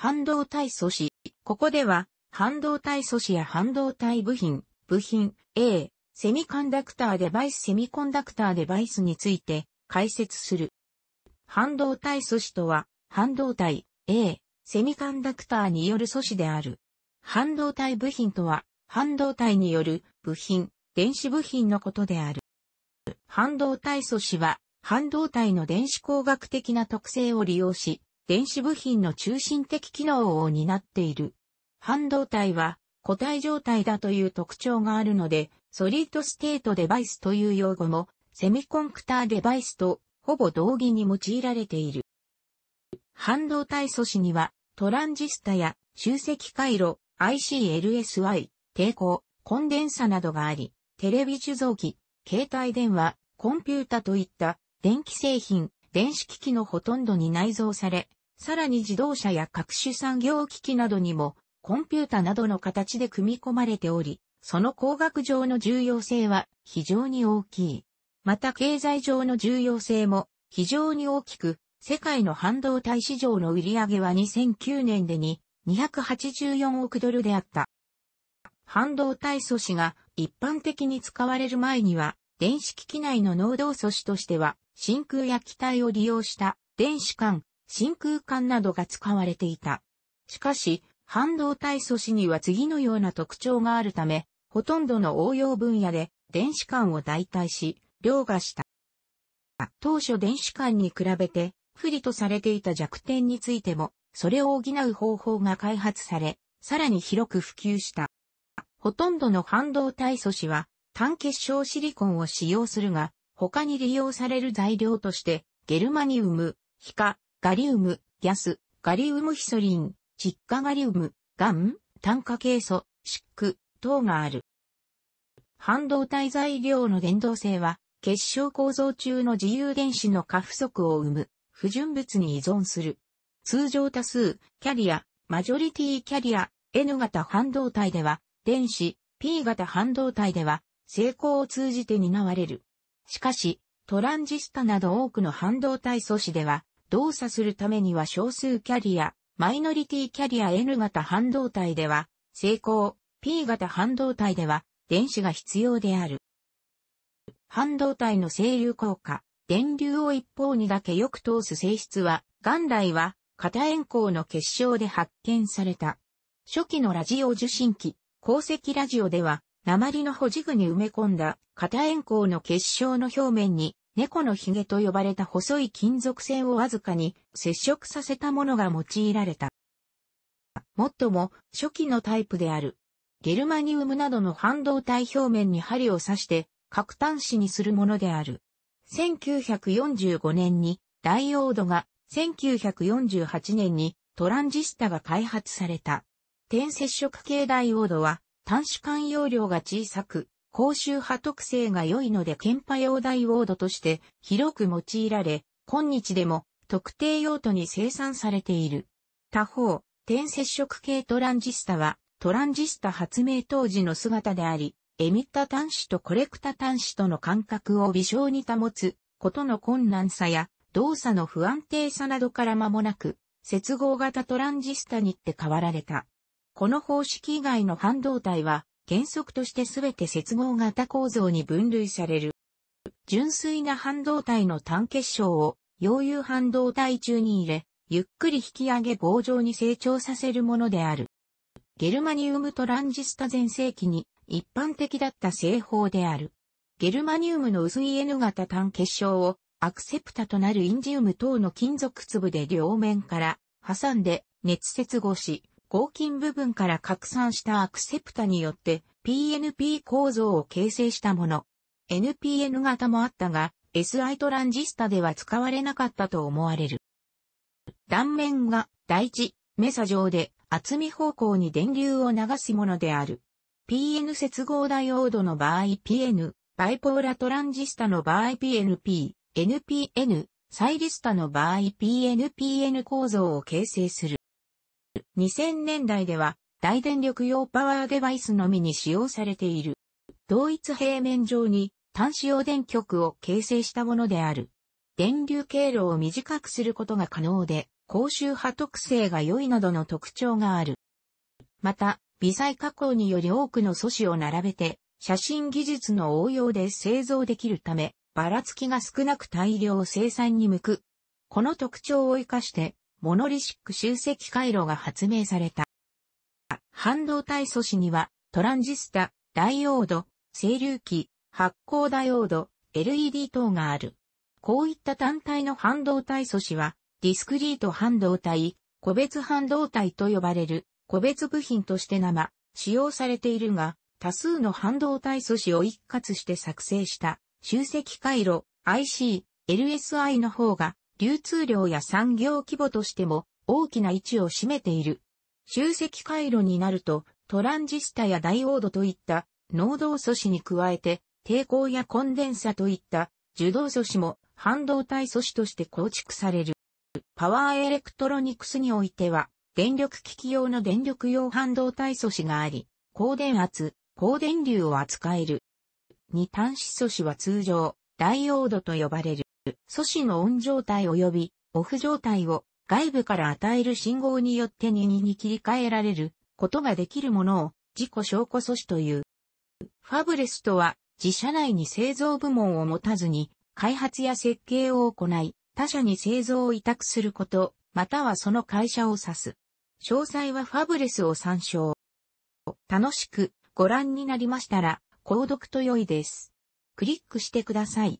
半導体素子。ここでは、半導体素子や半導体部品、部品、A、セミコンダクターデバイスセミコンダクターデバイスについて解説する。半導体素子とは、半導体、A、セミコンダクターによる素子である。半導体部品とは、半導体による部品、電子部品のことである。半導体素子は、半導体の電子工学的な特性を利用し、電子部品の中心的機能を担っている。半導体は固体状態だという特徴があるので、ソリッドステートデバイスという用語も、セミコンクターデバイスとほぼ同義に用いられている。半導体素子には、トランジスタや集積回路、ICLSY、抵抗、コンデンサなどがあり、テレビ受像機、携帯電話、コンピュータといった電気製品、電子機器のほとんどに内蔵され、さらに自動車や各種産業機器などにも、コンピュータなどの形で組み込まれており、その工学上の重要性は非常に大きい。また経済上の重要性も非常に大きく、世界の半導体市場の売り上げは2009年でに284億ドルであった。半導体素子が一般的に使われる前には、電子機器内の濃度素子としては、真空や気体を利用した電子間真空管などが使われていた。しかし、半導体素子には次のような特徴があるため、ほとんどの応用分野で電子管を代替し、凌駕した。当初電子管に比べて不利とされていた弱点についても、それを補う方法が開発され、さらに広く普及した。ほとんどの半導体素子は単結晶シリコンを使用するが、他に利用される材料として、ゲルマニウム、ヒカ、ガリウム、ギャス、ガリウムヒソリン、窒化ガリウム、ガン、炭化ケイ素、シック等がある。半導体材料の伝導性は、結晶構造中の自由原子の過不足を生む、不純物に依存する。通常多数、キャリア、マジョリティキャリア、N 型半導体では、電子、P 型半導体では、成功を通じて担われる。しかし、トランジスタなど多くの半導体素子では、動作するためには少数キャリア、マイノリティキャリア N 型半導体では、成功、P 型半導体では、電子が必要である。半導体の整流効果、電流を一方にだけよく通す性質は、元来は、型円光の結晶で発見された。初期のラジオ受信機、鉱石ラジオでは、鉛の保持具に埋め込んだ型円光の結晶の表面に猫の髭と呼ばれた細い金属線をわずかに接触させたものが用いられた。もっとも初期のタイプである。ゲルマニウムなどの半導体表面に針を刺して核端子にするものである。1945年にダイオードが、1948年にトランジスタが開発された。点接触系ダイオードは、端子間容量が小さく、公衆派特性が良いので研波用大ウォードとして広く用いられ、今日でも特定用途に生産されている。他方、点接触系トランジスタはトランジスタ発明当時の姿であり、エミッタ端子とコレクタ端子との間隔を微小に保つことの困難さや動作の不安定さなどから間もなく接合型トランジスタにって変わられた。この方式以外の半導体は原則としてすべて接合型構造に分類される。純粋な半導体の単結晶を、溶融半導体中に入れ、ゆっくり引き上げ棒状に成長させるものである。ゲルマニウムトランジスタ全盛期に一般的だった製法である。ゲルマニウムの薄い N 型単結晶をアクセプタとなるインジウム等の金属粒で両面から挟んで熱接合し、合金部分から拡散したアクセプタによって PNP 構造を形成したもの。NPN 型もあったが、SI トランジスタでは使われなかったと思われる。断面が第一、メサ上で厚み方向に電流を流すものである。PN 接合ダイオードの場合 PN、バイポーラトランジスタの場合 PNP、NPN、サイリスタの場合 PNPN 構造を形成する。2000年代では大電力用パワーデバイスのみに使用されている。同一平面上に単子用電極を形成したものである。電流経路を短くすることが可能で、高周波特性が良いなどの特徴がある。また、微細加工により多くの素子を並べて、写真技術の応用で製造できるため、ばらつきが少なく大量生産に向く。この特徴を活かして、モノリシック集積回路が発明された。半導体素子には、トランジスタ、ダイオード、整流器、発光ダイオード、LED 等がある。こういった単体の半導体素子は、ディスクリート半導体、個別半導体と呼ばれる、個別部品として生、使用されているが、多数の半導体素子を一括して作成した、集積回路、IC、LSI の方が、流通量や産業規模としても大きな位置を占めている。集積回路になると、トランジスタやダイオードといった濃動素子に加えて、抵抗やコンデンサといった受動素子も半導体素子として構築される。パワーエレクトロニクスにおいては、電力機器用の電力用半導体素子があり、高電圧、高電流を扱える。二端子素子は通常、ダイオードと呼ばれる。素子のオン状態及びオフ状態を外部から与える信号によって耳に切り替えられることができるものを自己証拠素子という。ファブレスとは自社内に製造部門を持たずに開発や設計を行い他社に製造を委託すること、またはその会社を指す。詳細はファブレスを参照。楽しくご覧になりましたら、購読と良いです。クリックしてください。